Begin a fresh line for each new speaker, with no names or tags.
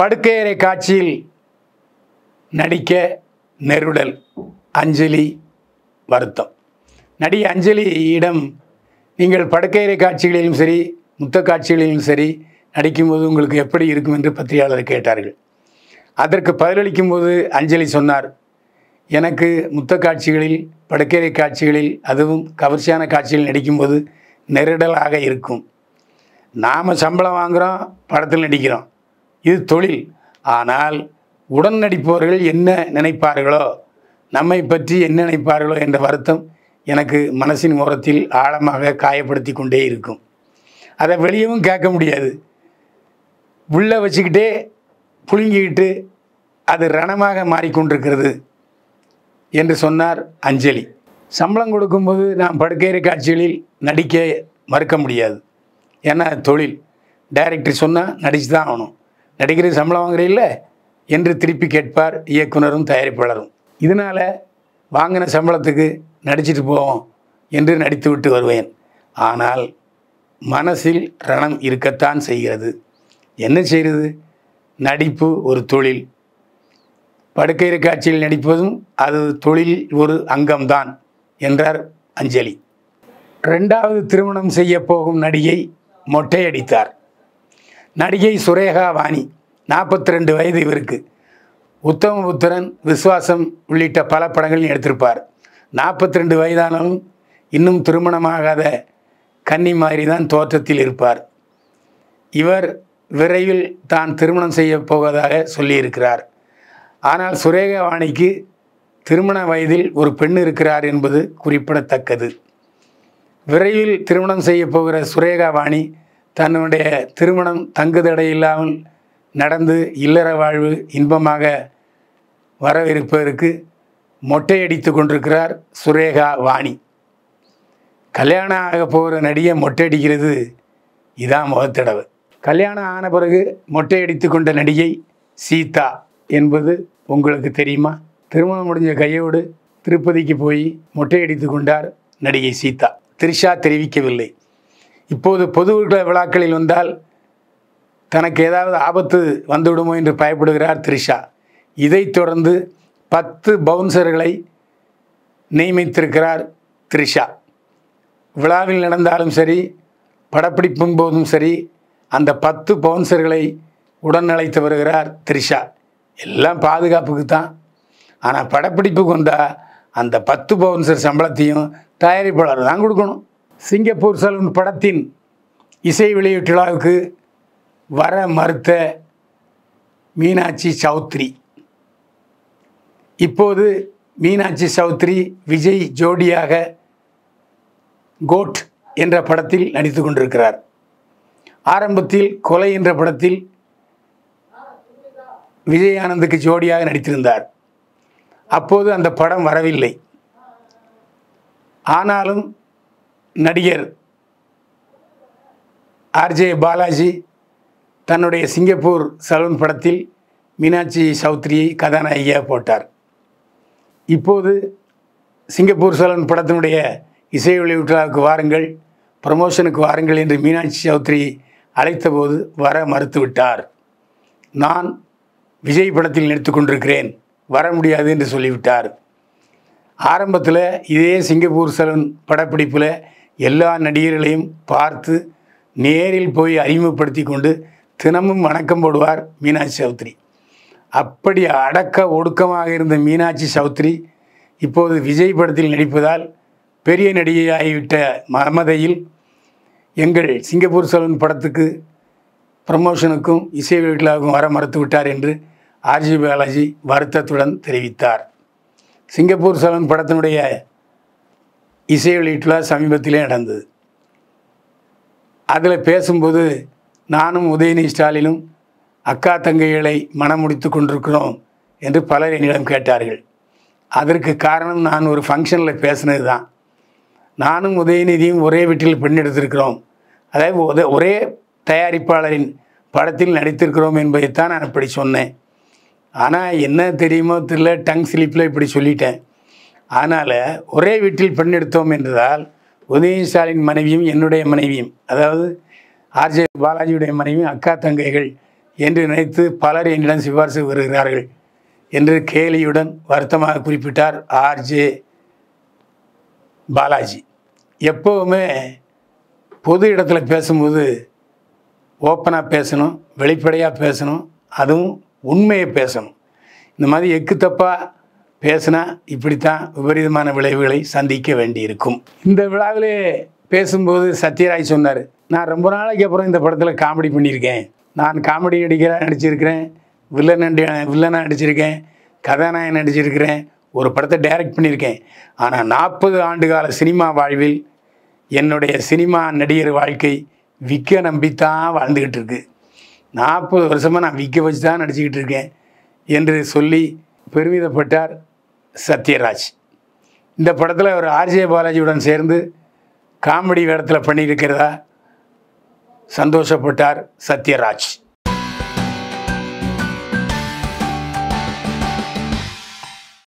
படுக்கையறை காட்சியில் நடிக்க நெருடல் அஞ்சலி வருத்தம் நடி அஞ்சலியிடம் நீங்கள் படுக்கையறை காட்சிகளிலும் சரி முத்த காட்சிகளிலும் சரி நடிக்கும்போது உங்களுக்கு எப்படி இருக்கும் என்று பத்திரிகையாளர் கேட்டார்கள் அதற்கு பதிலளிக்கும் போது அஞ்சலி சொன்னார் எனக்கு முத்த காட்சிகளில் படுக்கையறை காட்சிகளில் அதுவும் கவர்ச்சியான காட்சிகளில் நடிக்கும்போது நெருடலாக இருக்கும் நாம் சம்பளம் வாங்குகிறோம் படத்தில் நடிக்கிறோம் இது தொழில் ஆனால் உடன் நடிப்பவர்கள் என்ன நினைப்பார்களோ நம்மை பற்றி என்ன நினைப்பார்களோ என்ற வருத்தம் எனக்கு மனசின் ஓரத்தில் ஆழமாக காயப்படுத்தி கொண்டே இருக்கும் அதை வெளியவும் கேட்க முடியாது உள்ளே வச்சுக்கிட்டே புழுங்கிக்கிட்டு அது ரணமாக மாறிக்கொண்டிருக்கிறது என்று சொன்னார் அஞ்சலி சம்பளம் கொடுக்கும்போது நான் படுக்கையிற காட்சிகளில் நடிக்க மறுக்க முடியாது ஏன்னா தொழில் டைரக்டர் சொன்னால் நடித்து தான் ஆகணும் நடிகரை சம்பளம் வாங்குறீல்ல என்று திருப்பி கேட்பார் இயக்குனரும் தயாரிப்பாளரும் இதனால் வாங்கின சம்பளத்துக்கு நடிச்சிட்டு போவோம் என்று நடித்து விட்டு வருவேன் ஆனால் மனசில் ரணம் இருக்கத்தான் செய்கிறது என்ன செய்கிறது நடிப்பு ஒரு தொழில் படுக்கையிற காட்சியில் நடிப்பதும் அது தொழில் ஒரு அங்கம்தான் என்றார் அஞ்சலி ரெண்டாவது திருமணம் செய்ய போகும் நடிகை மொட்டையடித்தார் நடிகை சுரேகா வாணி நாற்பத்தி ரெண்டு வயது இவருக்கு உத்தம புத்திரன் விஸ்வாசம் உள்ளிட்ட பல படங்களையும் எடுத்திருப்பார் நாற்பத்தி ரெண்டு வயதானாலும் இன்னும் திருமணமாகாத கன்னி மாதிரி தான் தோற்றத்தில் இருப்பார் இவர் விரைவில் தான் திருமணம் செய்ய போவதாக சொல்லியிருக்கிறார் ஆனால் வாணிக்கு திருமண வயதில் ஒரு பெண் இருக்கிறார் என்பது குறிப்பிடத்தக்கது விரைவில் திருமணம் செய்ய போகிற வாணி தன்னுடைய திருமணம் தங்குதடையில்லாமல் இல்லாமல் நடந்து இல்லற வாழ்வு இன்பமாக வரவிருப்பதற்கு மொட்டையடித்து கொண்டிருக்கிறார் சுரேகா வாணி கல்யாணம் ஆக போகிற நடிகை மொட்டையடிக்கிறது இதான் முகத்தடவு கல்யாணம் ஆன பிறகு மொட்டையடித்து கொண்ட நடிகை சீதா என்பது உங்களுக்கு தெரியுமா திருமணம் முடிஞ்ச கையோடு திருப்பதிக்கு போய் மொட்டையடித்து கொண்டார் நடிகை சீதா த்ரிஷா தெரிவிக்கவில்லை இப்போது பொது விழாக்களில் வந்தால் தனக்கு ஏதாவது ஆபத்து வந்துவிடுமோ என்று பயப்படுகிறார் த்ரிஷா இதைத் தொடர்ந்து பத்து பவுன்சர்களை நியமித்திருக்கிறார் த்ரிஷா விழாவில் நடந்தாலும் சரி படப்பிடிப்பின் போதும் சரி அந்த பத்து பவுன்சர்களை உடன் அழைத்து வருகிறார் த்ரிஷா எல்லாம் பாதுகாப்புக்கு தான் ஆனால் படப்பிடிப்புக்கு வந்தால் அந்த பத்து பவுன்சர் சம்பளத்தையும் தயாரிப்பாளர் தான் கொடுக்கணும் சிங்கப்பூர் செல்வன் படத்தின் இசை வெளியீட்டு விழாவுக்கு வர மறுத்த மீனாட்சி சௌத்ரி இப்போது மீனாட்சி சௌத்ரி விஜய் ஜோடியாக கோட் என்ற படத்தில் நடித்து கொண்டிருக்கிறார் ஆரம்பத்தில் கொலை என்ற படத்தில் விஜய் ஆனந்துக்கு ஜோடியாக நடித்திருந்தார் அப்போது அந்த படம் வரவில்லை ஆனாலும் நடிகர் ஆர்ஜே பாலாஜி தன்னுடைய சிங்கப்பூர் சலூன் படத்தில் மீனாட்சி சௌத்ரியை கதாநாயகியாக போட்டார் இப்போது சிங்கப்பூர் சலூன் படத்தினுடைய இசை வெளியீட்டாளருக்கு வாருங்கள் ப்ரமோஷனுக்கு வாருங்கள் என்று மீனாட்சி சௌத்ரி அழைத்தபோது வர மறுத்துவிட்டார் நான் விஜய் படத்தில் நிறுத்து கொண்டிருக்கிறேன் வர முடியாது என்று சொல்லிவிட்டார் ஆரம்பத்தில் இதே சிங்கப்பூர் சலூன் படப்பிடிப்பில் எல்லா நடிகர்களையும் பார்த்து நேரில் போய் அறிமுகப்படுத்தி கொண்டு தினமும் வணக்கம் போடுவார் மீனாட்சி சௌத்ரி அப்படி அடக்க ஒடுக்கமாக இருந்த மீனாட்சி சௌத்ரி இப்போது விஜய் படத்தில் நடிப்பதால் பெரிய நடிகையாகிவிட்ட மமதையில் எங்கள் சிங்கப்பூர் செல்வன் படத்துக்கு ப்ரமோஷனுக்கும் இசை வீட்டிலாகவும் வர மறுத்துவிட்டார் என்று ஆர்ஜி பாலாஜி வருத்தத்துடன் தெரிவித்தார் சிங்கப்பூர் செல்வன் படத்தினுடைய இசை வெளியீட்டுலாம் சமீபத்திலே நடந்தது அதில் பேசும்போது நானும் உதயநிதி ஸ்டாலினும் அக்கா தங்கைகளை மனம் முடித்து கொண்டிருக்கிறோம் என்று பலர் என்னிடம் கேட்டார்கள் அதற்கு காரணம் நான் ஒரு ஃபங்க்ஷனில் பேசினது தான் நானும் உதயநிதியும் ஒரே வீட்டில் பெண் எடுத்திருக்கிறோம் அதாவது ஒரே தயாரிப்பாளரின் படத்தில் நடித்திருக்கிறோம் என்பதைத்தான் நான் இப்படி சொன்னேன் ஆனால் என்ன தெரியுமோ தெரியல டங் ஸ்லிப்பில் இப்படி சொல்லிட்டேன் ஆனால் ஒரே வீட்டில் பெண் எடுத்தோம் என்றதால் உதயநிதி ஸ்டாலின் மனைவியும் என்னுடைய மனைவியும் அதாவது ஆர்ஜே பாலாஜியுடைய மனைவியும் அக்கா தங்கைகள் என்று நினைத்து பலர் என்னிடம் சிபார்சு வருகிறார்கள் என்று கேலியுடன் வருத்தமாக குறிப்பிட்டார் ஆர்ஜே பாலாஜி எப்போவுமே பொது இடத்துல பேசும்போது ஓப்பனாக பேசணும் வெளிப்படையாக பேசணும் அதுவும் உண்மையை பேசணும் இந்த மாதிரி எக்கு தப்பாக பேசினா இப்படித்தான் விபரீதமான விளைவுகளை சந்திக்க வேண்டியிருக்கும் இந்த விழாவிலே பேசும்போது சத்யராய் சொன்னார் நான் ரொம்ப நாளைக்கு அப்புறம் இந்த படத்தில் காமெடி பண்ணியிருக்கேன் நான் காமெடி நடிக்கிற நடிச்சிருக்கிறேன் வில்லன் நடி வில்லனாக நடிச்சிருக்கேன் கதாநாயகன் நடிச்சிருக்கிறேன் ஒரு படத்தை டைரக்ட் பண்ணியிருக்கேன் ஆனால் நாற்பது ஆண்டு கால சினிமா வாழ்வில் என்னுடைய சினிமா நடிகர் வாழ்க்கை விற்க நம்பித்தான் வாழ்ந்துக்கிட்டு இருக்கு நாற்பது வருஷமாக நான் விற்க வச்சு தான் நடிச்சுக்கிட்டு இருக்கேன் என்று சொல்லி பெருமிதப்பட்டார் சத்யராஜ் இந்த படத்தில் ஒரு ஆர்ஜே பாலாஜியுடன் சேர்ந்து காமெடி வேடத்தில் பண்ணியிருக்கிறதா சந்தோஷப்பட்டார் சத்யராஜ்